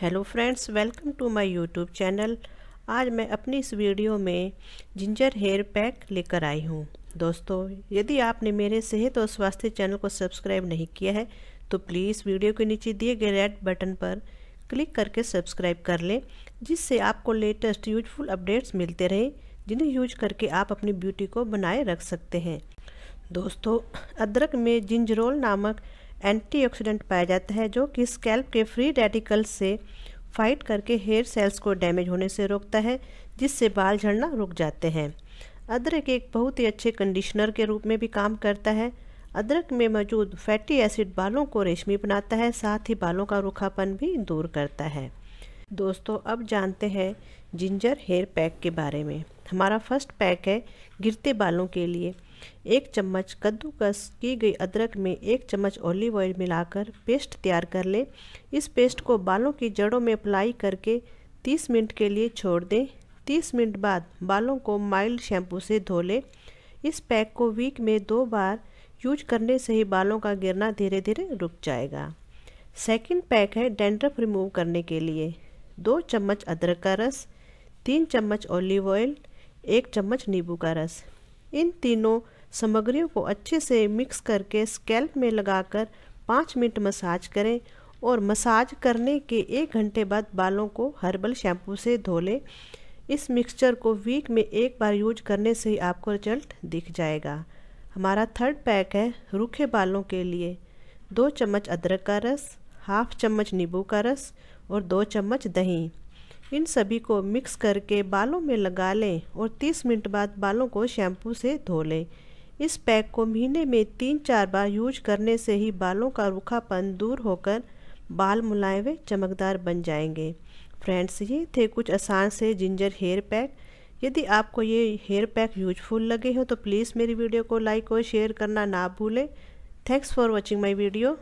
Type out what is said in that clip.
hello friends welcome to my YouTube channel आज मैं अपनी इस वीडियो में जिंजर हेयर पैक लेकर आई हूँ दोस्तों यदि आपने मेरे सेहत और स्वास्थ्य चैनल को सब्सक्राइब नहीं किया है तो प्लीज़ वीडियो के नीचे दिए गए रेड बटन पर क्लिक करके सब्सक्राइब कर लें जिससे आपको लेटेस्ट यूजफुल अपडेट्स मिलते रहें जिन्हें यूज करके आप अपनी ब्यूटी को बनाए रख सकते हैं दोस्तों अदरक में जिंजरोल नामक एंटीऑक्सीडेंट पाया जाता है जो कि स्कैल्प के फ्री रेडिकल से फाइट करके हेयर सेल्स को डैमेज होने से रोकता है जिससे बाल झड़ना रुक जाते हैं अदरक एक बहुत ही अच्छे कंडीशनर के रूप में भी काम करता है अदरक में मौजूद फैटी एसिड बालों को रेशमी बनाता है साथ ही बालों का रुखापन भी दूर करता है दोस्तों अब जानते हैं जिंजर हेयर पैक के बारे में हमारा फर्स्ट पैक है गिरते बालों के लिए एक चम्मच कद्दूकस की गई अदरक में एक चम्मच ऑलिव ऑयल मिलाकर पेस्ट तैयार कर लें इस पेस्ट को बालों की जड़ों में अप्लाई करके 30 मिनट के लिए छोड़ दें 30 मिनट बाद बालों को माइल्ड शैम्पू से धो लें इस पैक को वीक में दो बार यूज करने से ही बालों का गिरना धीरे धीरे रुक जाएगा सेकेंड पैक है डेंड्रफ रिमूव करने के लिए दो चम्मच अदरक का रस तीन चम्मच ऑलिव ऑयल एक चम्मच नींबू का रस इन तीनों सामग्रियों को अच्छे से मिक्स करके स्कैल्प में लगाकर पाँच मिनट मसाज करें और मसाज करने के एक घंटे बाद बालों को हर्बल शैम्पू से धो लें इस मिक्सचर को वीक में एक बार यूज करने से ही आपको रिजल्ट दिख जाएगा हमारा थर्ड पैक है रूखे बालों के लिए दो चम्मच अदरक का रस हाफ चम्मच नींबू का रस और दो चम्मच दही इन सभी को मिक्स करके बालों में लगा लें और 30 मिनट बाद बालों को शैम्पू से धो लें इस पैक को महीने में तीन चार बार यूज करने से ही बालों का रूखापन दूर होकर बाल मुलायम व चमकदार बन जाएंगे फ्रेंड्स ये थे कुछ आसान से जिंजर हेयर पैक यदि आपको ये हेयर पैक यूजफुल लगे हो तो प्लीज़ मेरी वीडियो को लाइक और शेयर करना ना भूलें thanks for watching my video